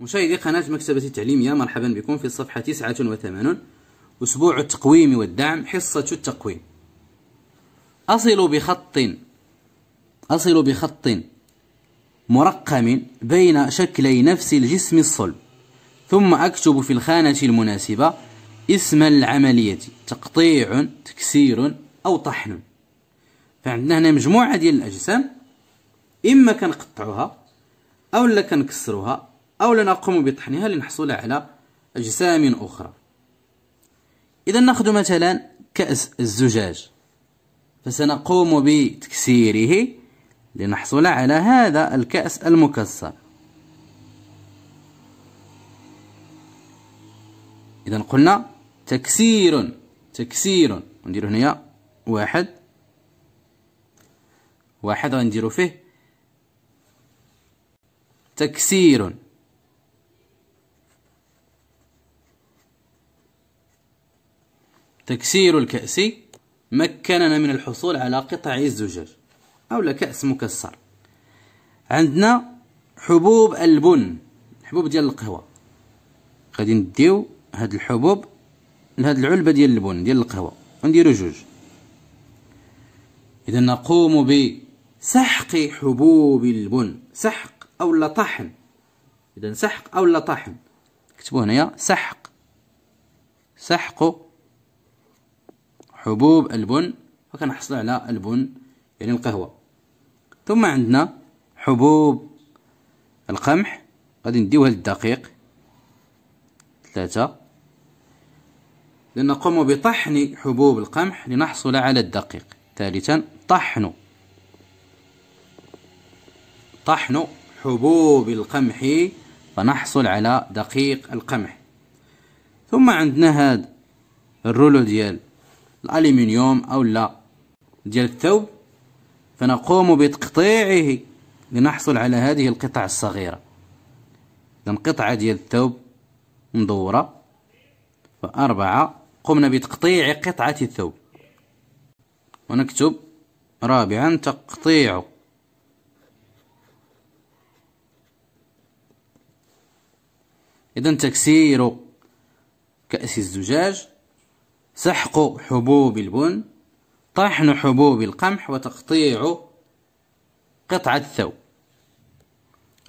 مشاهدي قناة مكتبة التعليمية مرحبا بكم في الصفحة 89 أسبوع التقويم والدعم حصة التقويم أصل بخط أصل بخط مرقم بين شكلي نفس الجسم الصلب ثم أكتب في الخانة المناسبة اسم العملية تقطيع تكسير أو طحن فعندنا هنا مجموعة ديال الأجسام إما كنقطعوها أو لا كنكسروها أو لنقوم بطحنها لنحصل على أجسام أخرى إذا نأخذ مثلا كأس الزجاج فسنقوم بتكسيره لنحصل على هذا الكأس المكسر إذا قلنا تكسير تكسير ندير هنا واحد واحد غنديرو فيه تكسير تكسير الكأس مكننا من الحصول على قطع الزجاج أو كأس مكسر عندنا حبوب البن حبوب ديال القهوة غادي نديو هاد الحبوب لهاد العلبة ديال البن ديال القهوة ونديرو جوج إذا نقوم بسحق حبوب البن سحق أو طحن إذا سحق أو طحن كتبوا هنايا سحق سحق حبوب البن فكنحصل على البن يعني القهوة ثم عندنا حبوب القمح غادي نديوها للدقيق ثلاثة لنقوم بطحن حبوب القمح لنحصل على الدقيق ثالثا طحن طحن حبوب القمح فنحصل على دقيق القمح ثم عندنا هاد الرولو ديال الالومنيوم او لا ديال الثوب فنقوم بتقطيعه لنحصل على هذه القطع الصغيرة إذا قطعة ديال الثوب مدورة فأربعة قمنا بتقطيع قطعة الثوب ونكتب رابعا تقطيع إذا تكسير كأس الزجاج سحق حبوب البن طحن حبوب القمح وتقطيع قطعة الثوب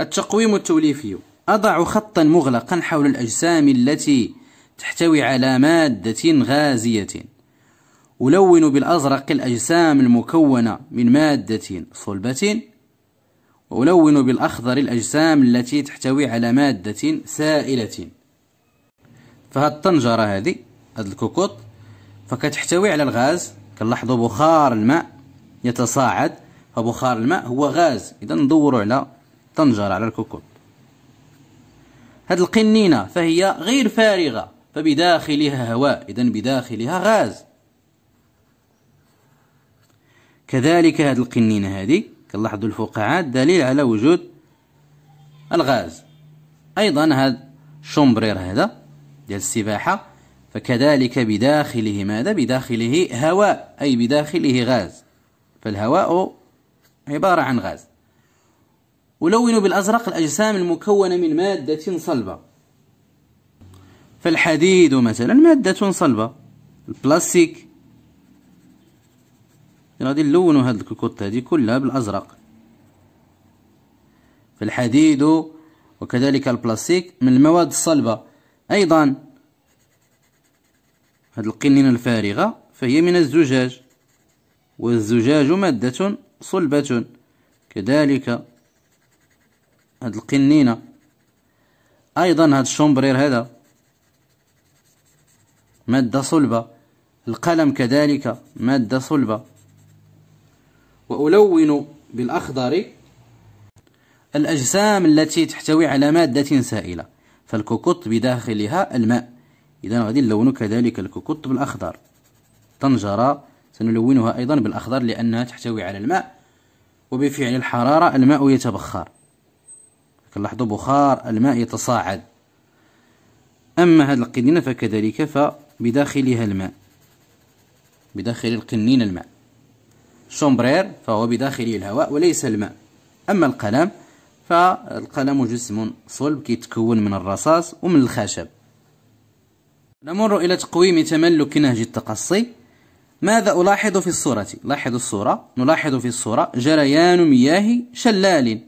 التقويم التوليفي أضع خطا مغلقا حول الأجسام التي تحتوي على مادة غازية ألون بالأزرق الأجسام المكونة من مادة صلبة وألون بالأخضر الأجسام التي تحتوي على مادة سائلة فهاد الطنجرة هذه هاد الكوكوط فكتحتوي على الغاز كنلاحظوا بخار الماء يتصاعد فبخار الماء هو غاز اذا ندوروا على طنجره على الكوكوط هذه القنينه فهي غير فارغه فبداخلها هواء اذا بداخلها غاز كذلك هذه القنينه هذه كنلاحظوا الفقاعات دليل على وجود الغاز ايضا هذا الشومبرير هذا ديال السباحه فكذلك بداخله ماذا بداخله هواء أي بداخله غاز فالهواء عبارة عن غاز ألون بالأزرق الأجسام المكونة من مادة صلبة فالحديد مثلا مادة صلبة البلاستيك غادي نلونوا هاد الكوكوط هذه كلها بالأزرق فالحديد وكذلك البلاستيك من المواد الصلبة أيضا هاد القنينة الفارغة فهي من الزجاج والزجاج مادة صلبة كذلك هاد القنينة أيضا هاد الشومبرير هذا مادة صلبة القلم كذلك مادة صلبة وألون بالأخضر الأجسام التي تحتوي على مادة سائلة فالكوكوط بداخلها الماء إذا غادي نلونو كذلك الكوكوط بالأخضر طنجرة سنلونها أيضا بالأخضر لأنها تحتوي على الماء وبفعل الحرارة الماء يتبخر كنلاحظوا بخار الماء يتصاعد أما هذه القنينة فكذلك فبداخلها الماء بداخل القنين الماء شومبرير فهو بداخله الهواء وليس الماء أما القلم فالقلم جسم صلب كيتكون من الرصاص ومن الخشب نمر إلى تقويم تملك نهج التقصي ماذا ألاحظ في الصورة؟ لاحظ الصورة نلاحظ في الصورة جريان مياه شلال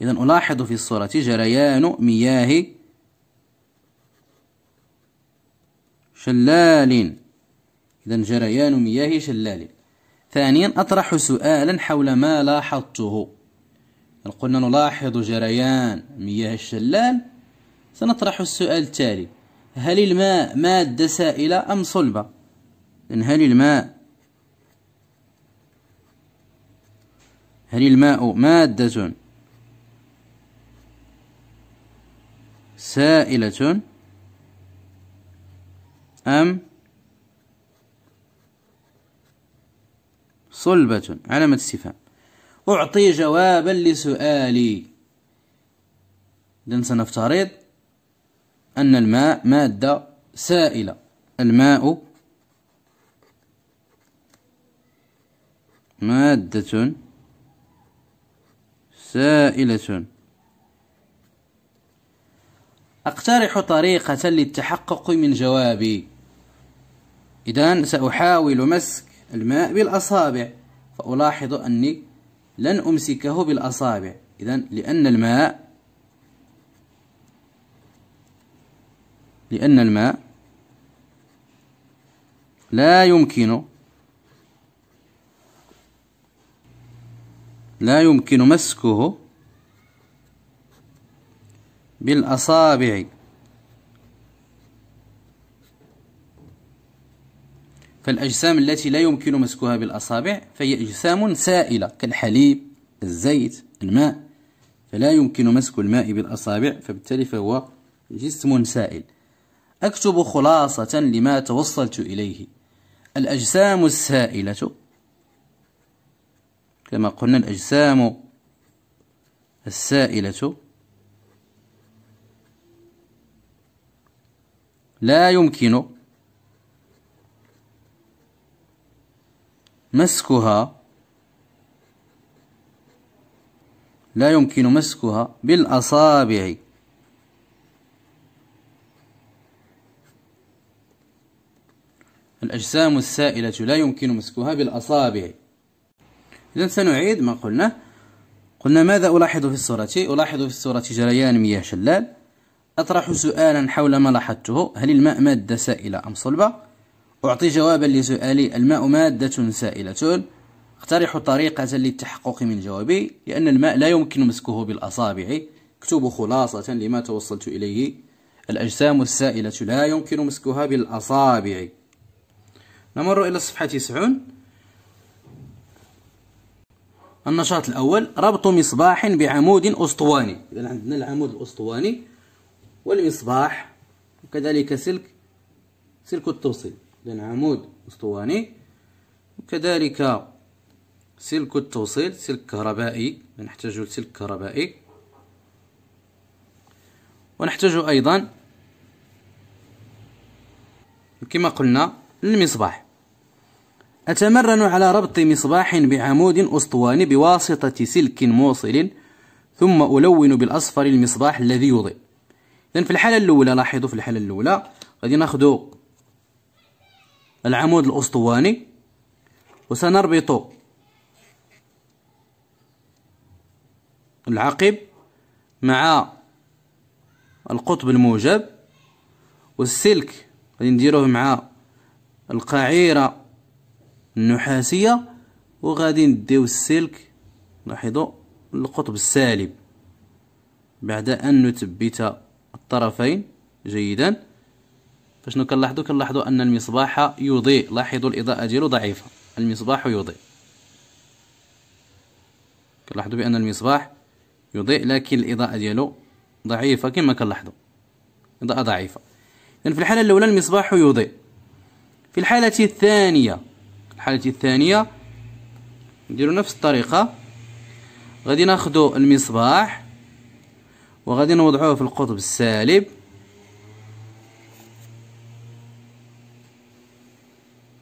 إذا ألاحظ في الصورة جريان مياه شلال إذا جريان مياه شلال ثانيا أطرح سؤالا حول ما لاحظته قلنا نلاحظ جريان مياه الشلال سنطرح السؤال التالي هل الماء مادة سائلة أم صلبة هل الماء هل الماء مادة سائلة أم صلبة علامة استفهام أعطي جوابا لسؤالي إذن سنفترض أن الماء مادة سائلة الماء مادة سائلة أقترح طريقة للتحقق من جوابي إذا سأحاول مسك الماء بالأصابع فألاحظ أني لن أمسكه بالأصابع إذا لأن الماء لأن الماء لا يمكن لا يمكن مسكه بالأصابع فالأجسام التي لا يمكن مسكها بالأصابع فهي أجسام سائلة كالحليب الزيت الماء فلا يمكن مسك الماء بالأصابع فبالتالي فهو جسم سائل أكتب خلاصة لما توصلت إليه الأجسام السائلة كما قلنا الأجسام السائلة لا يمكن مسكها لا يمكن مسكها بالأصابع الأجسام السائلة لا يمكن مسكها بالأصابع إذا سنعيد ما قلنا قلنا ماذا ألاحظ في الصورة ألاحظ في الصورة جريان مياه شلال أطرح سؤالا حول ما لاحظته هل الماء مادة سائلة أم صلبة أعطي جوابا لسؤالي الماء مادة سائلة اقترح طريقة للتحقق من جوابي لأن الماء لا يمكن مسكه بالأصابع اكتب خلاصة لما توصلت إليه الأجسام السائلة لا يمكن مسكها بالأصابع نمر إلى صفحة تسعون النشاط الأول ربط مصباح بعمود أسطواني إذا عندنا العمود الأسطواني والمصباح وكذلك سلك سلك التوصيل إذا عمود أسطواني وكذلك سلك التوصيل سلك كهربائي نحتاج لسلك كهربائي ونحتاج أيضا كما قلنا للمصباح أتمرن على ربط مصباح بعمود أسطواني بواسطة سلك موصل ثم ألون بالأصفر المصباح الذي يضيء إذن في الحالة الأولى لاحظوا في الحالة الأولى غادي ناخذ العمود الأسطواني وسنربط العقب مع القطب الموجب والسلك غادي نديروه مع القعيرة النحاسية وغادي نديو السلك لاحظوا القطب السالب بعد أن نثبت الطرفين جيدا فشنو كنلاحظوا كنلاحظوا أن المصباح يضيء لاحظوا الإضاءة ديالو ضعيفة المصباح يضيء كنلاحظوا بأن المصباح يضيء لكن الإضاءة ديالو ضعيفة كما كنلاحظوا إضاءة ضعيفة اذا في الحالة الأولى المصباح يضيء في الحالة الثانية الحالة الثانية نديرو نفس الطريقة غادي ناخدو المصباح وغادي نوضعوه في القطب السالب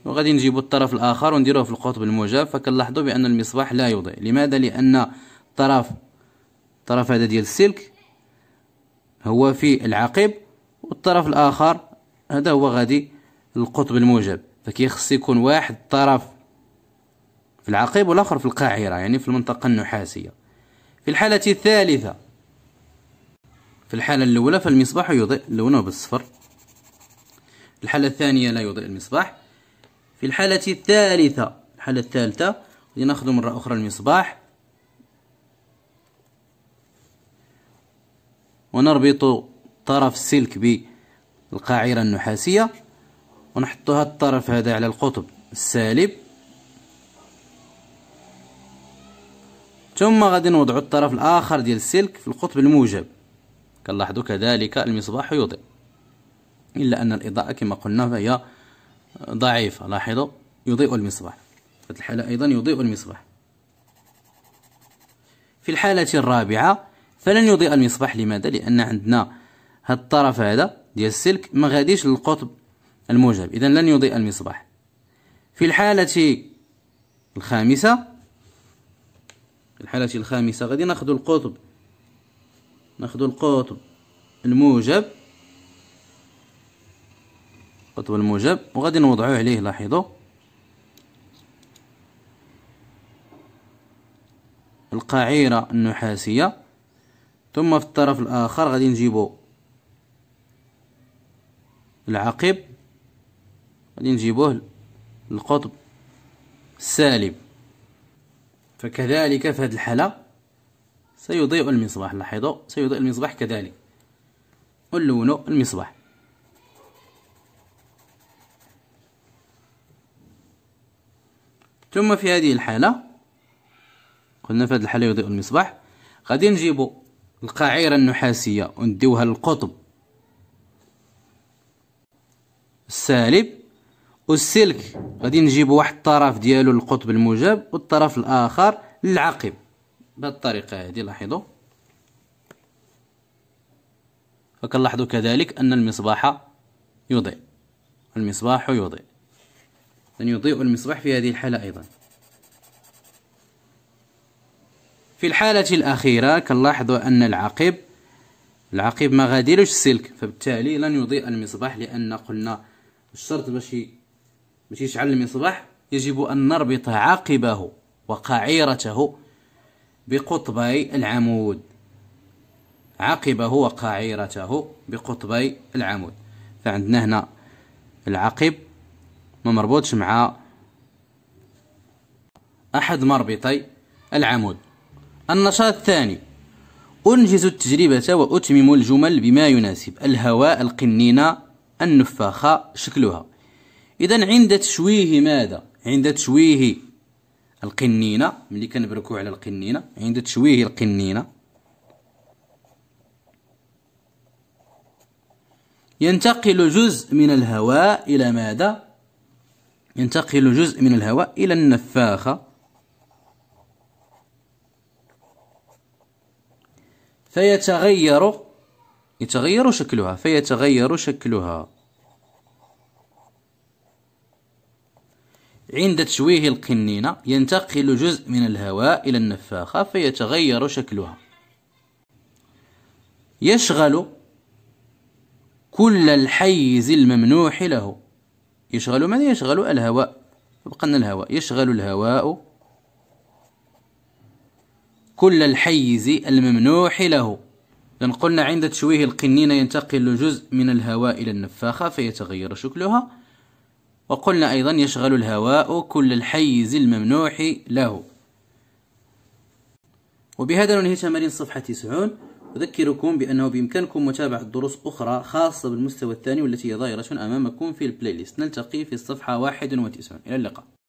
وغادي نجيبو الطرف الاخر ونديروه في القطب الموجب فكنلاحظو بان المصباح لا يضيء لماذا لان الطرف الطرف هذا ديال السلك هو في العقب والطرف الاخر هذا هو غادي القطب الموجب فكيخص يكون واحد طرف في العقيب والآخر في القاعرة يعني في المنطقة النحاسية في الحالة الثالثة في الحالة الأولى فالمصباح يضيء لونه بالصفر الحالة الثانية لا يضيء المصباح في الحالة الثالثة الحالة الثالثة لنأخذ مرة أخرى المصباح ونربط طرف السلك بالقاعرة النحاسية ونحط هاد الطرف هذا على القطب السالب ثم غادي نوضعوا الطرف الاخر ديال السلك في القطب الموجب كنلاحظوا كذلك المصباح يضيء الا ان الاضاءه كما قلنا فهي ضعيفه لاحظوا يضيء المصباح في الحاله ايضا يضيء المصباح في الحاله الرابعه فلن يضيء المصباح لماذا لان عندنا هاد الطرف هذا ديال السلك ما غاديش للقطب الموجب إذا لن يضيء المصباح في الحالة الخامسة الحالة الخامسة غادي ناخذ القطب ناخذ القطب الموجب القطب الموجب وغادي نوضعو عليه لاحظوا القعيرة النحاسية ثم في الطرف الآخر غادي نجيبو العقب غادي نجيبوه القطب السالب فكذلك في هذه الحالة سيضيء المصباح لاحظوا سيضيء المصباح كذلك ونلون المصباح ثم في هذه الحالة قلنا في هذه الحالة يضيء المصباح غادي نجيبو القاعرة النحاسية ونديوها للقطب السالب والسلك غادي نجيبو واحد الطرف ديالو للقطب الموجب والطرف الاخر للعقب بهذه الطريقه هذه لاحظوا فكنلاحظوا كذلك ان المصباح يضيء المصباح يضيء لن يعني يضيء المصباح في هذه الحاله ايضا في الحاله الاخيره كنلاحظوا ان العقب العقب ما غاديرش السلك فبالتالي لن يضيء المصباح لان قلنا الشرط باش باش يشعل المصباح يجب أن نربط عقبه وقعيرته بقطبي العمود عقبه وقعيرته بقطبي العمود فعندنا هنا العقب ما مربوطش مع أحد مربطي العمود النشاط الثاني أنجز التجربة وأتمم الجمل بما يناسب الهواء القنينة النفاخة شكلها إذا عند تشويه ماذا عند تشويه القنينة ملي كنبركو على القنينة عند تشويه القنينة ينتقل جزء من الهواء إلى ماذا ينتقل جزء من الهواء إلى النفاخة فيتغير يتغير شكلها فيتغير شكلها عند تشويه القنينة ينتقل جزء من الهواء إلى النفاخة فيتغير شكلها يشغل كل الحيز الممنوح له يشغل ماذا يشغل الهواء بقنا الهواء يشغل الهواء كل الحيز الممنوح له لأن قلنا عند تشويه القنينة ينتقل جزء من الهواء إلى النفاخة فيتغير شكلها وقلنا أيضا يشغل الهواء كل الحيز الممنوح له وبهذا ننهي تمارين صفحة 90 أذكركم بأنه بإمكانكم متابعة دروس أخرى خاصة بالمستوى الثاني والتي هي ظاهرة أمامكم في البلاي ليست نلتقي في الصفحة 91 إلى اللقاء